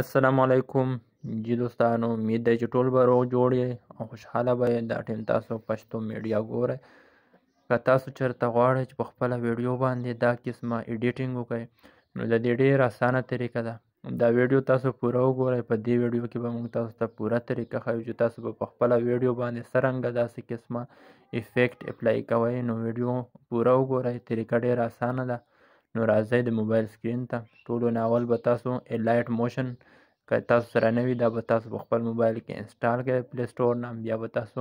السلام علیکم جی دوستانو امید دی چې ټول به روغ جوړ یې او خوشحاله به یې دا ټیم تاسو پښتو میډیا ګورئ که تاسو چېرته غواړئ چې په خپله ویډیو باندې دا قسمه ایډیټینګ وکړئ نو د دې ډېر اسانه طریقه ده دا ویډیو تاسو پوره وګورئ په دې ویډیو کې به موږ تاسو ته پوره طریقه ښیو چې تاسو به په خپله ویډیو باندې څرنګه داسې قسمه افیکټ اپلای کوئ نو ویډیو پوره وګورئ طریقه ډېره اسانه ده نو راځئ د موبایل سکرین ته ټولو نه اول به تاسو الایټ موشن که تاسو سره نه وي دا به تاسو په خپل موبایل کې انسټال کړئ پلی سټور نه بیا به تاسو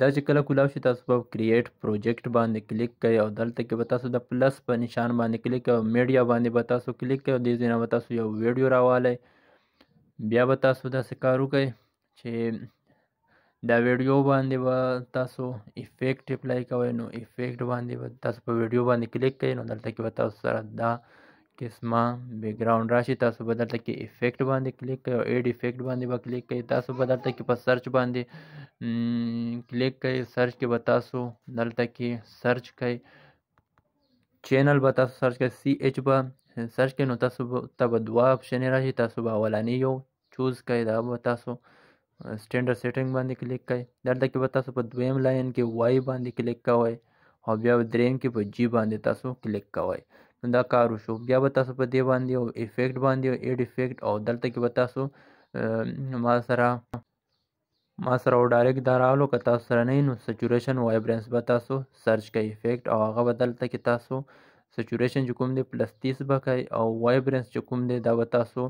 دا چې کله کولاو شي تاسو به کریټ پروجیکټ باندې کلیک کوئ او دلته کې به تاسو د پلس په نشان باندې کلیک کوئ میډیا باندې به تاسو کلیک کوئ او دې ځای نه به تاسو یو ویډیو راوالی بیا به تاسو داسې کار وکړئ چې دا ویډیو باندې به با تاسو افیکټ اپلای کوئ نو افیکټ باندې به با تاسو په ویډیو باندې کلیک کړئ نو دلته کې به تاسو سره دا قسمه بیک ګراوند راشي تاسو به دلته کې افیکټ باندې کلیک کړئ او ایډ افیکټ باندې به کلیک کړئ تاسو به دلته کې په سرچ باندې کلیک کړئ سرچ کې به تاسو دلته کې سرچ کړئ چینل به تاسو سرچ کړئ سی ایچ به سرچ کړئ نو تاسو ته به دوه اپشنې راشي تاسو به اولنی یو چوز کړئ دا به تاسو سټینډرډ سیټینګ باندې کلیک کړئ دلته کې به تاسو په دویم لاین کې وای باندې کلیک کوئ او بیا دریم کې په جی باندې تاسو کلیک کوئ نو دا کار وشو بیا به تاسو په دې باندې او افیکټ باندې او ایډ افیکټ او دلته کې به تاسو ما سره ما سره او ډایرکټ دا راغلو که تاسو سره نه نو سچوریشن وایبرنس به تاسو سرچ کوئ افیکټ او هغه به دلته کې تاسو سچوریشن چې کوم دی پلس تیس به کوئ او وایبرنس چې کوم دی دا به تاسو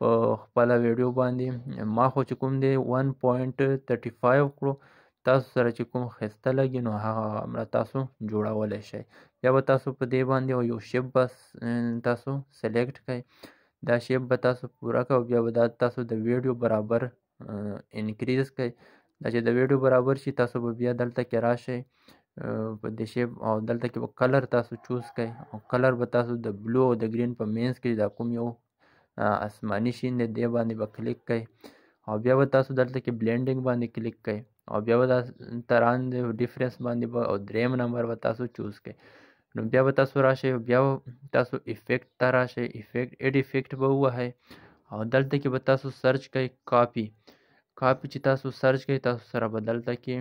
په خپل ویډیو باندې ما خو چې کوم دی 1.35 کړو تاسو سره چې کوم خسته لګي نو هغه امر تاسو جوړولای شئ یا به تاسو په دې باندې یو شیپ بس تاسو سلیکټ کړئ دا شیپ به تاسو پورا کړئ او بیا به دا تاسو د ویډیو برابر انکریز کړئ دا چې د ویډیو برابر شي تاسو به بیا دلته کې راشئ په دې شیپ او دلته کې به کلر تاسو چوز کړئ او کلر به تاسو د بلو او د گرین په مینس کې دا کوم یو आसमानी शीन आहे दे बांधे क्लिक कई او تاسو دلته کې بلینډینګ باندې کلیک کړئ او بیا به تران د ډیفرنس باندې به او دریم نمبر به تاسو چوز کړئ نو بیا به تاسو راشئ بیا تاسو افیکټ ته راشئ افیکټ ایډ افیکټ به ووهئ او دلته کې به تاسو سرچ کړئ کاپی کاپی چې تاسو سرچ کړئ تاسو سره به دلته کې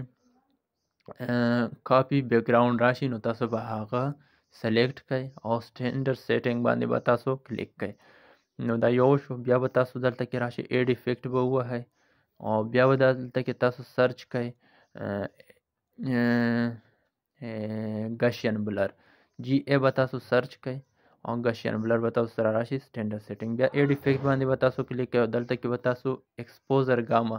کاپی بیک ګراوند راشي نو تاسو به هغه سلیکټ کړئ او سټینډرډ سیټینګ باندې به تاسو کلیک کړئ نو دا یو شو بیا به تاسو دلته کې راشي ایډ افیکټ به ووهئ او بیا به دلته کې تاسو سرچ کوئ ګشین بلر جی ای به تاسو سرچ کوئ او ګشین بلر به تاسو سره راشي سټینډرډ سیټینګ بیا ایډ افیکټ باندې به تاسو کلیک کوئ دلته کې به تاسو اکسپوزر ګاما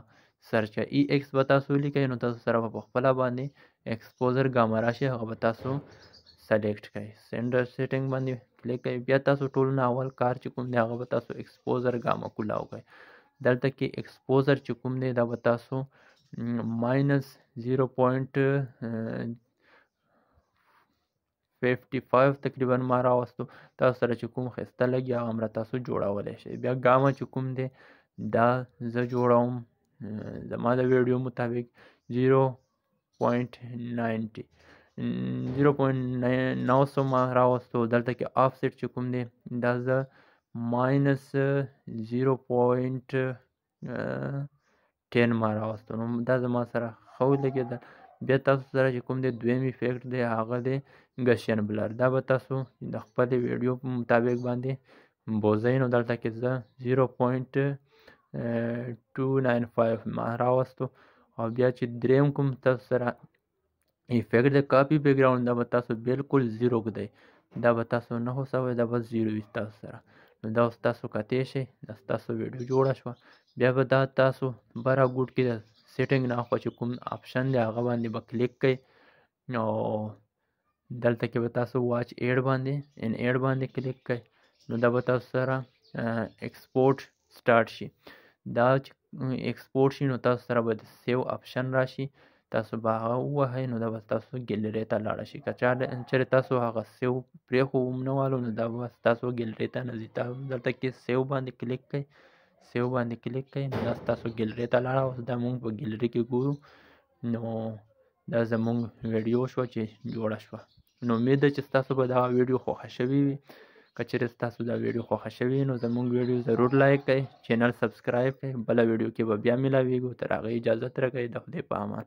سرچ ای ایکس به تاسو ولیکئ نو تاسو سره به پخپله باندې اکسپوزر ګاما راشي هغه به تاسو سلیکټ کوئ سټینډرډ سیټینګ باندې لیکن بیا تاسو ټولونه اول کار چې کوم دی هغه به تاسو اکسپوزر ګاما کولا وکړئ دلته کې اکسپوزر چې کوم دی دا به تاسو ماینس زیرو پوینټ ففټي فایو تقریبا ما راوستو تاسو سره چې کوم ښایسته لګي هغه هم تاسو جوړولی شئ بیا ګاما چې کوم دی دا زه جوړوم زما د ویډیو مطابق زیرو پوینټ ناینټي زیرو پوینټ نو سومه راوستو دلته کې آف سیټ چې کوم دی دا زه ماینس زیرو پوینټ ټین ما راوستو نو دا زما سره ښه ولګېدل بیا تاسو سره چې کوم دی دویم افیکټ دی هغه دی ګشین بلر دا به تاسو د خپلې ویډیو په مطابق باندې بوځئ نو دلته کې زه زیرو پوینټ ټو ناین فایف ما راوستو او بیا چې دریم کوم تاسو سره افکت د کاپي بیک ګراوند دا به تاسو بالکل زیرو ږدئ دا به تاسو نه هوسوئ دا به زیرو وي تاسو سره نو دا اوس تاسو کتی شئ دا ستاسو ویډیو جوړه شوه بیا به دا تاسو بره ګوټ کې د سیټنګ نه خوا چې کوم آپشن دی هغه باندې به کلیک کوئ او دلته کې به تاسو واچ ایډ باندې ان ایډ باندې کلیک کوئ نو دا به تاسو سره ایکسپورټ سٹارټ شي دا ایکسپورټ شي نو تاسو سره به د سیو آپشن راشي تاسو باغه ووهئ نو دا به ستاسو ګلري ته لاړه شي که چېرې تاسو هغه سیو پرېښو ونه والو نو دا به ستاسو ګلري ته نه ځي دلته کې سیو باندې کلیک کوئ سیو باندې کلیک کوئ نو دا ستاسو ګلري ته لاړه اوس دا مونږ په ګلري کې ګورو نو دا زمونږ ویډیو شوه چې جوړه شوه نو امید ده چې ستاسو به دا ویډیو خوښه شوي وي که چیرې ستاسو دا ویډیو خوښه شوي نو زمونږ ویډیو ضرور لایک کړئ چینل سبسکرایب کړئ بله ویډیو کې به بیا ملاویږو تر هغې اجازه ترکئ د خدای په امان